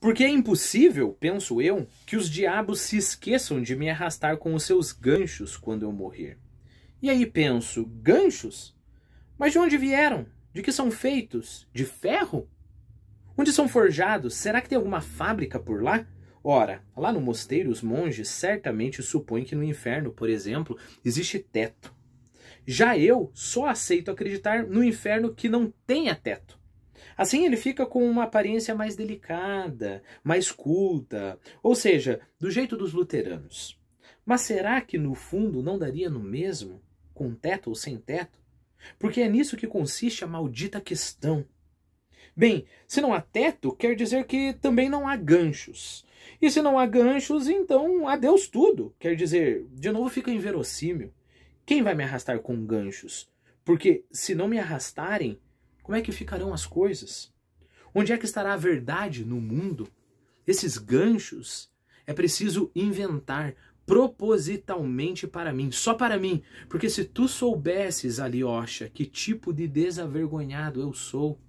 Porque é impossível, penso eu, que os diabos se esqueçam de me arrastar com os seus ganchos quando eu morrer. E aí penso, ganchos? Mas de onde vieram? De que são feitos? De ferro? Onde são forjados? Será que tem alguma fábrica por lá? Ora, lá no mosteiro, os monges certamente supõem que no inferno, por exemplo, existe teto. Já eu só aceito acreditar no inferno que não tenha teto. Assim ele fica com uma aparência mais delicada, mais culta, ou seja, do jeito dos luteranos. Mas será que no fundo não daria no mesmo, com teto ou sem teto? Porque é nisso que consiste a maldita questão. Bem, se não há teto, quer dizer que também não há ganchos. E se não há ganchos, então adeus tudo. Quer dizer, de novo fica inverossímil. Quem vai me arrastar com ganchos? Porque se não me arrastarem, como é que ficarão as coisas? Onde é que estará a verdade no mundo? Esses ganchos é preciso inventar propositalmente para mim, só para mim, porque se tu soubesses, Aliocha, que tipo de desavergonhado eu sou,